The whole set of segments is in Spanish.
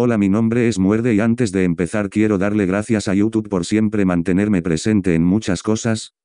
Hola mi nombre es Muerde y antes de empezar quiero darle gracias a YouTube por siempre mantenerme presente en muchas cosas,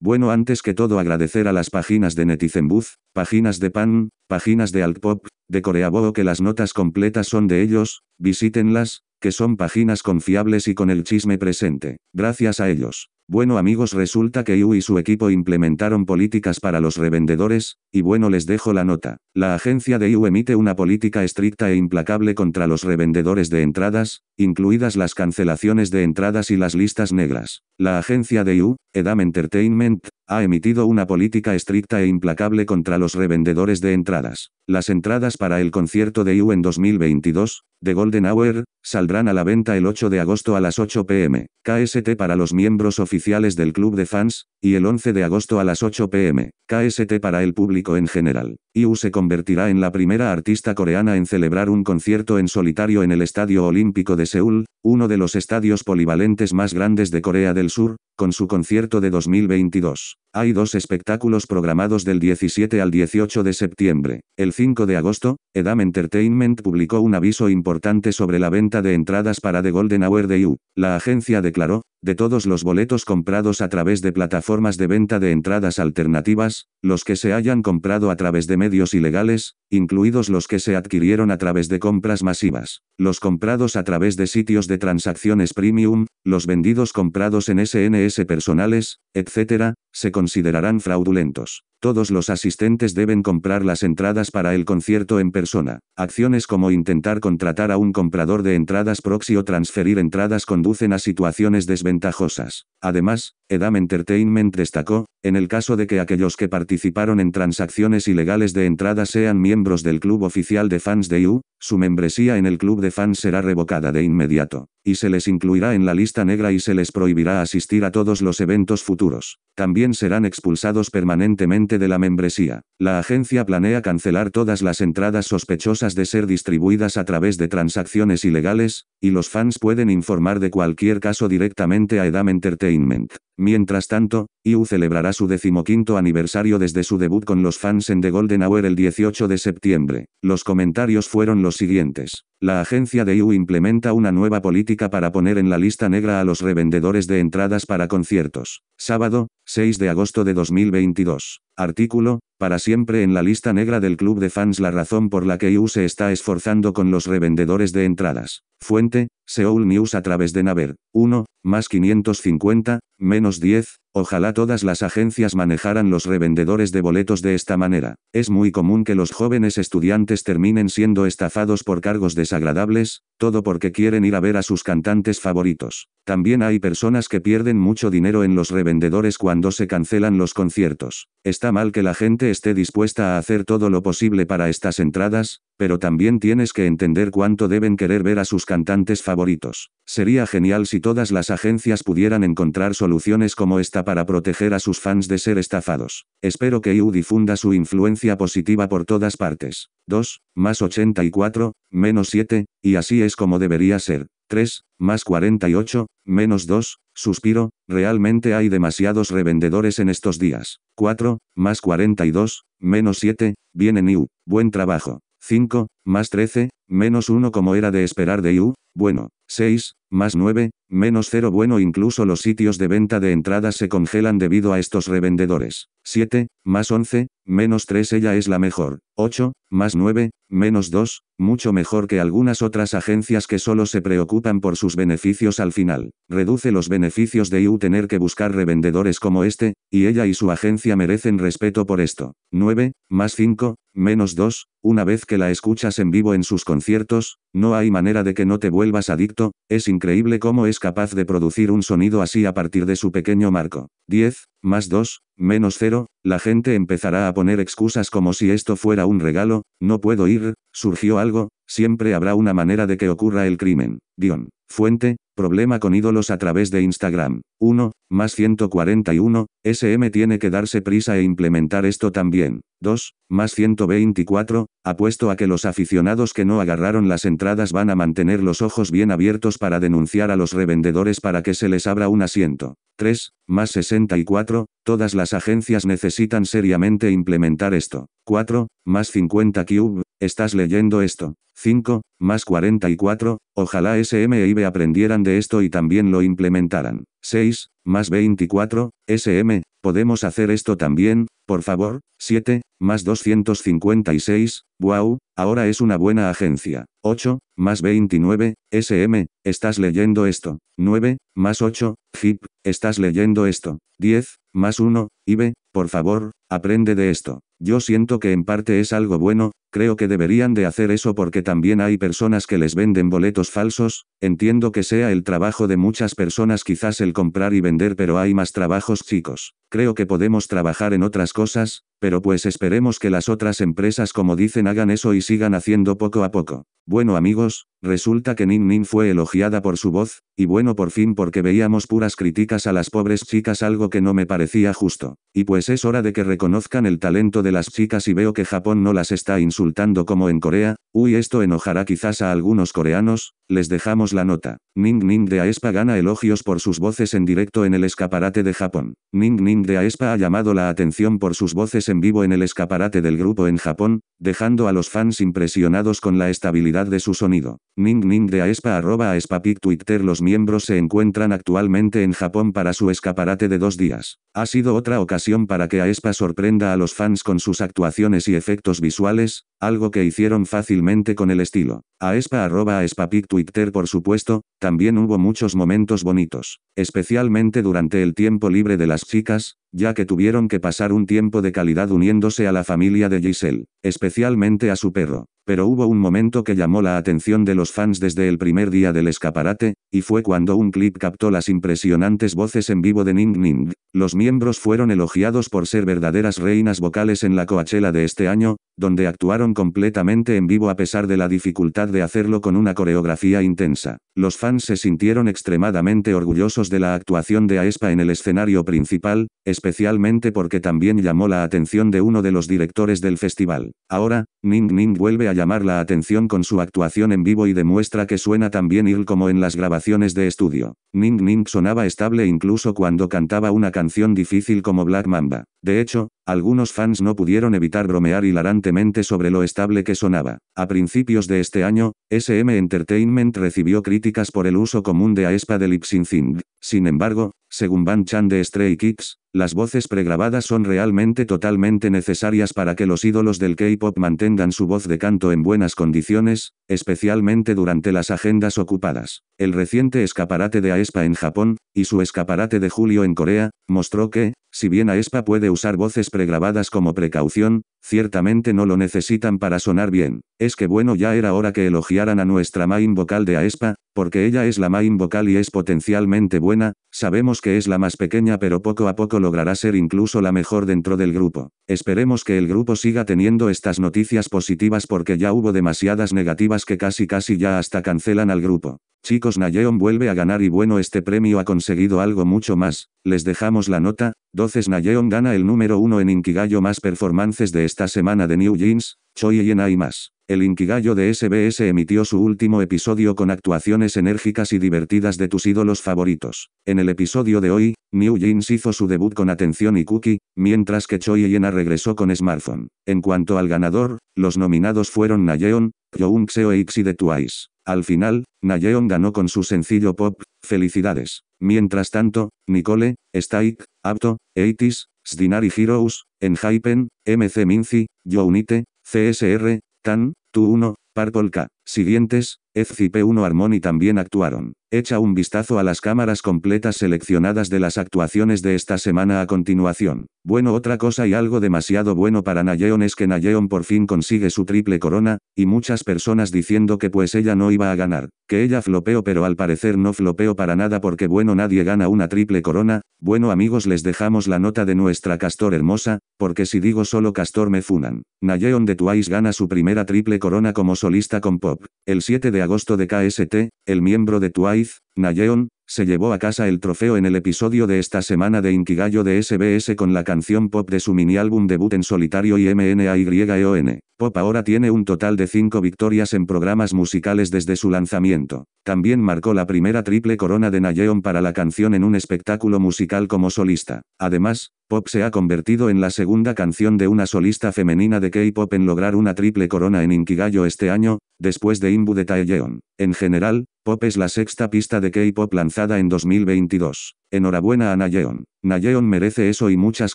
Bueno, antes que todo agradecer a las páginas de Netizen páginas de Pan, páginas de Altpop, de coreaboo que las notas completas son de ellos, visítenlas, que son páginas confiables y con el chisme presente. Gracias a ellos. Bueno amigos resulta que IU y su equipo implementaron políticas para los revendedores, y bueno les dejo la nota. La agencia de IU emite una política estricta e implacable contra los revendedores de entradas, incluidas las cancelaciones de entradas y las listas negras. La agencia de U, Edam Entertainment, ha emitido una política estricta e implacable contra los revendedores de entradas. Las entradas para el concierto de U en 2022, de Golden Hour, saldrán a la venta el 8 de agosto a las 8 pm, KST para los miembros oficiales del club de fans, y el 11 de agosto a las 8 pm, KST para el público en general. IU se convertirá en la primera artista coreana en celebrar un concierto en solitario en el Estadio Olímpico de Seúl, uno de los estadios polivalentes más grandes de Corea del Sur, con su concierto de 2022. Hay dos espectáculos programados del 17 al 18 de septiembre. El 5 de agosto, Edam Entertainment publicó un aviso importante sobre la venta de entradas para The Golden Hour de You. La agencia declaró, de todos los boletos comprados a través de plataformas de venta de entradas alternativas, los que se hayan comprado a través de medios ilegales, incluidos los que se adquirieron a través de compras masivas, los comprados a través de sitios de transacciones premium, los vendidos comprados en SNS personales, etc., se considerarán fraudulentos. Todos los asistentes deben comprar las entradas para el concierto en persona. Acciones como intentar contratar a un comprador de entradas proxy o transferir entradas conducen a situaciones desventajosas. Además, Edam Entertainment destacó, en el caso de que aquellos que participaron en transacciones ilegales de entrada sean miembros del club oficial de fans de U, su membresía en el club de fans será revocada de inmediato, y se les incluirá en la lista negra y se les prohibirá asistir a todos los eventos futuros. También serán expulsados permanentemente de la membresía. La agencia planea cancelar todas las entradas sospechosas de ser distribuidas a través de transacciones ilegales, y los fans pueden informar de cualquier caso directamente a Edam Entertainment. Mientras tanto, IU celebrará su decimoquinto aniversario desde su debut con los fans en The Golden Hour el 18 de septiembre. Los comentarios fueron los siguientes. La agencia de EU implementa una nueva política para poner en la lista negra a los revendedores de entradas para conciertos. Sábado, 6 de agosto de 2022. Artículo, para siempre en la lista negra del Club de Fans la razón por la que EU se está esforzando con los revendedores de entradas. Fuente, Seoul News a través de Naver. 1, más 550, menos 10, Ojalá todas las agencias manejaran los revendedores de boletos de esta manera. Es muy común que los jóvenes estudiantes terminen siendo estafados por cargos desagradables, todo porque quieren ir a ver a sus cantantes favoritos. También hay personas que pierden mucho dinero en los revendedores cuando se cancelan los conciertos. Está mal que la gente esté dispuesta a hacer todo lo posible para estas entradas, pero también tienes que entender cuánto deben querer ver a sus cantantes favoritos. Sería genial si todas las agencias pudieran encontrar soluciones como esta para proteger a sus fans de ser estafados. Espero que IU difunda su influencia positiva por todas partes. 2, más 84, menos 7, y así es como debería ser. 3, más 48, menos 2, suspiro, realmente hay demasiados revendedores en estos días. 4, más 42, menos 7, viene New, buen trabajo. 5, más 13, menos 1 como era de esperar de U, bueno, 6, más 9, menos 0 bueno incluso los sitios de venta de entradas se congelan debido a estos revendedores, 7, más 11, menos 3 ella es la mejor, 8, más 9, menos 2, mucho mejor que algunas otras agencias que solo se preocupan por sus beneficios al final. Reduce los beneficios de IU tener que buscar revendedores como este, y ella y su agencia merecen respeto por esto. 9, más 5, menos 2, una vez que la escuchas en vivo en sus conciertos, no hay manera de que no te vuelvas adicto, es increíble cómo es capaz de producir un sonido así a partir de su pequeño marco. 10, más 2, menos 0, la gente empezará a poner excusas como si esto fuera un regalo, no puedo ir, surgió algo, siempre habrá una manera de que ocurra el crimen. Dion. Fuente, Problema con ídolos a través de Instagram. 1. Más 141. SM tiene que darse prisa e implementar esto también. 2. Más 124. Apuesto a que los aficionados que no agarraron las entradas van a mantener los ojos bien abiertos para denunciar a los revendedores para que se les abra un asiento. 3. Más 64. Todas las agencias necesitan seriamente implementar esto. 4. Más 50 Cube. Estás leyendo esto. 5, más 44, ojalá SM e IB aprendieran de esto y también lo implementaran. 6, más 24, SM, podemos hacer esto también, por favor. 7, más 256, wow, ahora es una buena agencia. 8, más 29, SM, estás leyendo esto. 9, más 8, HIP, estás leyendo esto. 10, más 1, IB, por favor, Aprende de esto. Yo siento que en parte es algo bueno, creo que deberían de hacer eso porque también hay personas que les venden boletos falsos, entiendo que sea el trabajo de muchas personas quizás el comprar y vender pero hay más trabajos chicos. Creo que podemos trabajar en otras cosas, pero pues esperemos que las otras empresas como dicen hagan eso y sigan haciendo poco a poco. Bueno amigos, resulta que Nin Nin fue elogiada por su voz, y bueno por fin porque veíamos puras críticas a las pobres chicas algo que no me parecía justo. Y pues es hora de que conozcan el talento de las chicas y veo que Japón no las está insultando como en Corea, uy esto enojará quizás a algunos coreanos, les dejamos la nota. Ning Ning de Aespa gana elogios por sus voces en directo en el escaparate de Japón. Ning Ning de Aespa ha llamado la atención por sus voces en vivo en el escaparate del grupo en Japón, dejando a los fans impresionados con la estabilidad de su sonido. Ning Ning de Aespa arroba pic Twitter Los miembros se encuentran actualmente en Japón para su escaparate de dos días. Ha sido otra ocasión para que Aespa sorprenda a los fans con sus actuaciones y efectos visuales, algo que hicieron fácilmente con el estilo. A Espa arroba a Twitter por supuesto, también hubo muchos momentos bonitos. Especialmente durante el tiempo libre de las chicas, ya que tuvieron que pasar un tiempo de calidad uniéndose a la familia de Giselle. Especialmente a su perro pero hubo un momento que llamó la atención de los fans desde el primer día del escaparate, y fue cuando un clip captó las impresionantes voces en vivo de Ning Ning. Los miembros fueron elogiados por ser verdaderas reinas vocales en la Coachella de este año, donde actuaron completamente en vivo a pesar de la dificultad de hacerlo con una coreografía intensa. Los fans se sintieron extremadamente orgullosos de la actuación de Aespa en el escenario principal, especialmente porque también llamó la atención de uno de los directores del festival. Ahora, Ning Ning vuelve a llamar la atención con su actuación en vivo y demuestra que suena tan bien ir como en las grabaciones de estudio. Ning Ning sonaba estable incluso cuando cantaba una canción difícil como Black Mamba. De hecho, algunos fans no pudieron evitar bromear hilarantemente sobre lo estable que sonaba. A principios de este año, SM Entertainment recibió críticas por el uso común de Aespa de syncing Sin embargo, según Van Chan de Stray Kicks, las voces pregrabadas son realmente totalmente necesarias para que los ídolos del K-pop mantengan su voz de canto en buenas condiciones, especialmente durante las agendas ocupadas. El reciente escaparate de Aespa en Japón, y su escaparate de julio en Corea, mostró que, si bien AESPA puede usar voces pregrabadas como precaución, Ciertamente no lo necesitan para sonar bien, es que bueno ya era hora que elogiaran a nuestra main vocal de Aespa, porque ella es la main vocal y es potencialmente buena, sabemos que es la más pequeña pero poco a poco logrará ser incluso la mejor dentro del grupo. Esperemos que el grupo siga teniendo estas noticias positivas porque ya hubo demasiadas negativas que casi casi ya hasta cancelan al grupo. Chicos Nayeon vuelve a ganar y bueno este premio ha conseguido algo mucho más, les dejamos la nota, 12 Nayeon gana el número 1 en Inkigayo más performances de esta semana de New Jeans, Choi y más. El Inkigayo de SBS emitió su último episodio con actuaciones enérgicas y divertidas de tus ídolos favoritos. En el episodio de hoy, New Jeans hizo su debut con Atención y Cookie, mientras que Choi Yena regresó con Smartphone. En cuanto al ganador, los nominados fueron Nayeon, Young Seo e Ixi de Twice. Al final, Nayeon ganó con su sencillo pop, Felicidades. Mientras tanto, Nicole, Stike, Apto, Eitis, Sdinari Heroes, Enhypen, MC Minci, Younite, CSR, TAN, Tu1, Polka, siguientes, FCP1 Harmony también actuaron. Echa un vistazo a las cámaras completas seleccionadas de las actuaciones de esta semana a continuación. Bueno otra cosa y algo demasiado bueno para Nayeon es que Nayeon por fin consigue su triple corona, y muchas personas diciendo que pues ella no iba a ganar, que ella flopeó pero al parecer no flopeó para nada porque bueno nadie gana una triple corona, bueno amigos les dejamos la nota de nuestra castor hermosa, porque si digo solo castor me funan. Nayeon de Twice gana su primera triple corona como solo lista con Pop. El 7 de agosto de KST, el miembro de Twice, Nayeon, se llevó a casa el trofeo en el episodio de esta semana de Inkigayo de SBS con la canción pop de su mini álbum debut en solitario y MNAYEON. E pop ahora tiene un total de cinco victorias en programas musicales desde su lanzamiento. También marcó la primera triple corona de Nayeon para la canción en un espectáculo musical como solista. Además, Pop se ha convertido en la segunda canción de una solista femenina de K-pop en lograr una triple corona en Inkigayo este año, después de Imbu de Taeyeon. En general, Pop es la sexta pista de K-pop lanzada en 2022. Enhorabuena a Nayeon. Nayeon merece eso y muchas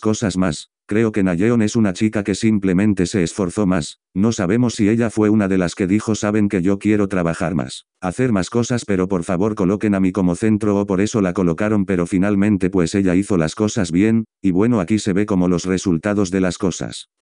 cosas más. Creo que Nayeon es una chica que simplemente se esforzó más. No sabemos si ella fue una de las que dijo saben que yo quiero trabajar más, hacer más cosas pero por favor coloquen a mí como centro o por eso la colocaron pero finalmente pues ella hizo las cosas bien, y bueno aquí se ve como los resultados de las cosas.